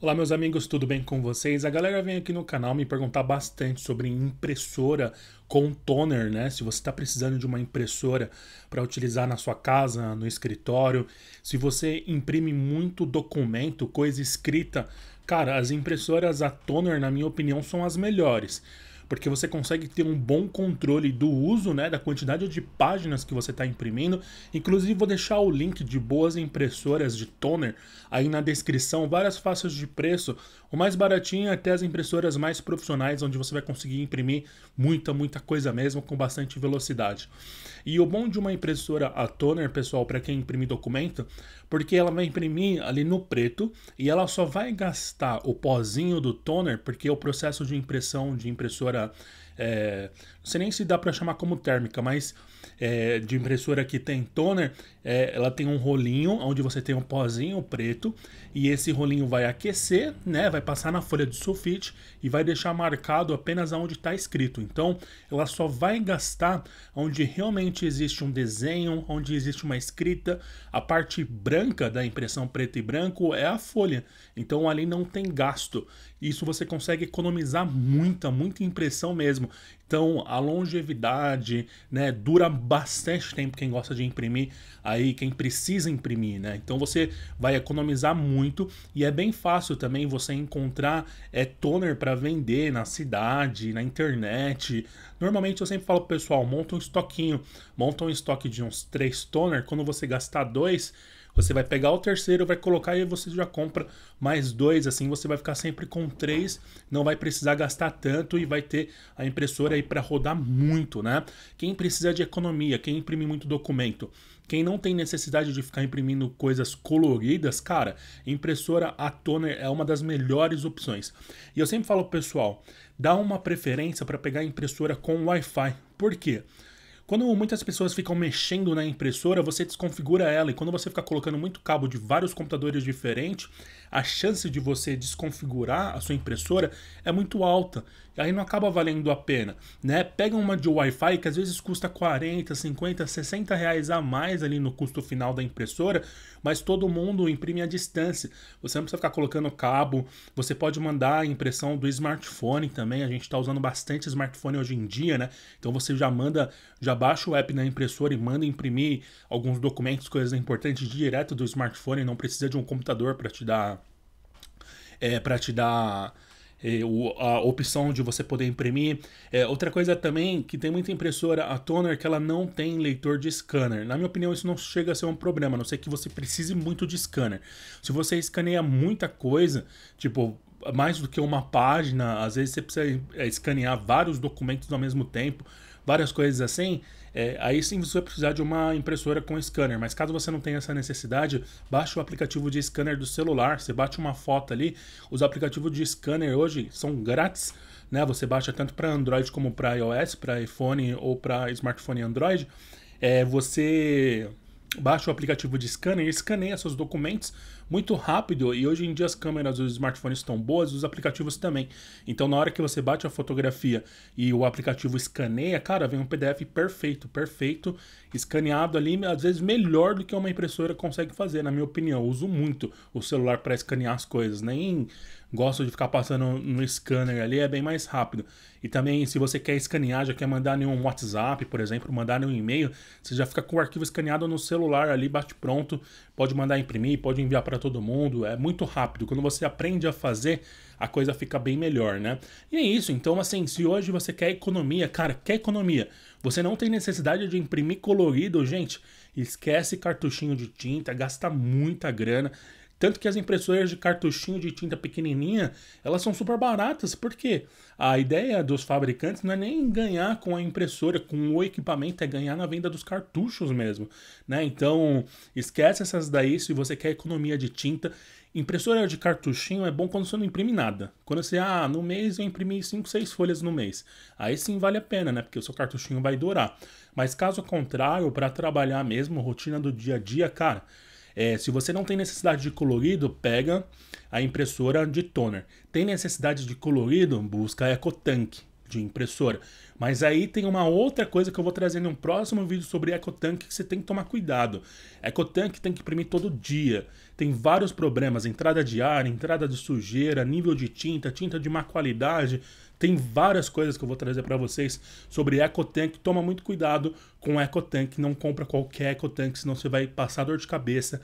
Olá meus amigos, tudo bem com vocês? A galera vem aqui no canal me perguntar bastante sobre impressora com toner, né? Se você está precisando de uma impressora para utilizar na sua casa, no escritório, se você imprime muito documento, coisa escrita, cara, as impressoras a toner, na minha opinião, são as melhores porque você consegue ter um bom controle do uso, né, da quantidade de páginas que você está imprimindo. Inclusive, vou deixar o link de boas impressoras de toner aí na descrição, várias faixas de preço, o mais baratinho é até as impressoras mais profissionais, onde você vai conseguir imprimir muita, muita coisa mesmo com bastante velocidade. E o bom de uma impressora a toner, pessoal, para quem imprime documento, porque ela vai imprimir ali no preto e ela só vai gastar o pozinho do toner, porque o processo de impressão de impressora Florida é, não sei nem se dá para chamar como térmica, mas é, de impressora que tem toner, é, ela tem um rolinho onde você tem um pozinho preto e esse rolinho vai aquecer, né? Vai passar na folha de sulfite e vai deixar marcado apenas onde está escrito. Então, ela só vai gastar onde realmente existe um desenho, onde existe uma escrita. A parte branca da impressão preto e branco é a folha. Então, ali não tem gasto. Isso você consegue economizar muita, muita impressão mesmo mesmo. Então, a longevidade, né, dura bastante tempo quem gosta de imprimir, aí quem precisa imprimir, né? Então você vai economizar muito e é bem fácil também você encontrar é, toner para vender na cidade, na internet. Normalmente eu sempre falo pro pessoal, monta um estoquinho, monta um estoque de uns três toner, quando você gastar dois, você vai pegar o terceiro, vai colocar e você já compra mais dois, assim você vai ficar sempre com três, não vai precisar gastar tanto e vai ter a impressora aí para rodar muito, né? Quem precisa de economia, quem imprime muito documento, quem não tem necessidade de ficar imprimindo coisas coloridas, cara, impressora a toner é uma das melhores opções. E eu sempre falo pro pessoal, dá uma preferência para pegar impressora com Wi-Fi. Por quê? Quando muitas pessoas ficam mexendo na impressora, você desconfigura ela. E quando você fica colocando muito cabo de vários computadores diferentes, a chance de você desconfigurar a sua impressora é muito alta. E aí não acaba valendo a pena, né? Pega uma de Wi-Fi que às vezes custa 40, 50, 60 reais a mais ali no custo final da impressora, mas todo mundo imprime à distância. Você não precisa ficar colocando cabo, você pode mandar a impressão do smartphone também. A gente está usando bastante smartphone hoje em dia, né? Então você já manda, já baixa o app na impressora e manda imprimir alguns documentos, coisas importantes direto do smartphone, não precisa de um computador para te dar é, para te dar é, o, a opção de você poder imprimir. É, outra coisa também que tem muita impressora, a Toner, que ela não tem leitor de scanner. Na minha opinião, isso não chega a ser um problema, a não ser que você precise muito de scanner. Se você escaneia muita coisa, tipo, mais do que uma página, às vezes você precisa é, escanear vários documentos ao mesmo tempo várias coisas assim, é, aí sim você vai precisar de uma impressora com scanner. Mas caso você não tenha essa necessidade, baixa o aplicativo de scanner do celular, você bate uma foto ali. Os aplicativos de scanner hoje são grátis, né? Você baixa tanto para Android como para iOS, para iPhone ou para smartphone Android. É, você baixa o aplicativo de scanner escaneia seus documentos muito rápido e hoje em dia as câmeras dos smartphones estão boas, os aplicativos também. Então na hora que você bate a fotografia e o aplicativo escaneia, cara, vem um PDF perfeito, perfeito, escaneado ali, às vezes melhor do que uma impressora consegue fazer, na minha opinião. Eu uso muito o celular para escanear as coisas, nem gosto de ficar passando no scanner ali, é bem mais rápido. E também, se você quer escanear, já quer mandar nenhum WhatsApp, por exemplo, mandar nenhum um e-mail, você já fica com o arquivo escaneado no celular ali, bate pronto, pode mandar imprimir, pode enviar para para todo mundo, é muito rápido. Quando você aprende a fazer, a coisa fica bem melhor, né? E é isso, então assim, se hoje você quer economia, cara, quer economia, você não tem necessidade de imprimir colorido, gente, esquece cartuchinho de tinta, gasta muita grana. Tanto que as impressoras de cartuchinho de tinta pequenininha, elas são super baratas, porque a ideia dos fabricantes não é nem ganhar com a impressora, com o equipamento, é ganhar na venda dos cartuchos mesmo, né? Então, esquece essas daí se você quer economia de tinta. Impressora de cartuchinho é bom quando você não imprime nada. Quando você, ah, no mês eu imprimi 5, 6 folhas no mês. Aí sim vale a pena, né? Porque o seu cartuchinho vai durar. Mas caso contrário, para trabalhar mesmo, rotina do dia a dia, cara, é, se você não tem necessidade de colorido, pega a impressora de toner. Tem necessidade de colorido? Busca a EcoTank de impressora. Mas aí tem uma outra coisa que eu vou trazer em um próximo vídeo sobre EcoTank que você tem que tomar cuidado. EcoTank tem que imprimir todo dia. Tem vários problemas, entrada de ar, entrada de sujeira, nível de tinta, tinta de má qualidade. Tem várias coisas que eu vou trazer para vocês sobre EcoTank. Toma muito cuidado com EcoTank, não compra qualquer EcoTank, senão você vai passar dor de cabeça.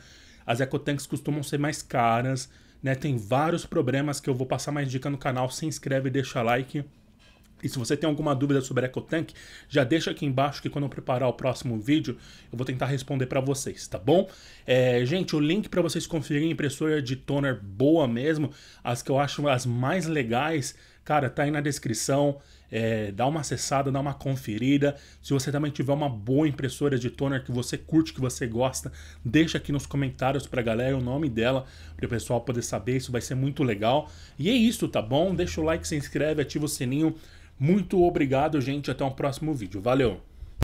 As EcoTanks costumam ser mais caras, né? Tem vários problemas que eu vou passar mais dica no canal. Se inscreve, e deixa like. E se você tem alguma dúvida sobre EcoTank, já deixa aqui embaixo que quando eu preparar o próximo vídeo, eu vou tentar responder para vocês, tá bom? É, gente, o link para vocês conferirem impressora de toner boa mesmo, as que eu acho as mais legais, Cara, tá aí na descrição. É, dá uma acessada, dá uma conferida. Se você também tiver uma boa impressora de toner que você curte, que você gosta, deixa aqui nos comentários pra galera o nome dela, para o pessoal poder saber. Isso vai ser muito legal. E é isso, tá bom? Deixa o like, se inscreve, ativa o sininho. Muito obrigado, gente. Até o um próximo vídeo. Valeu!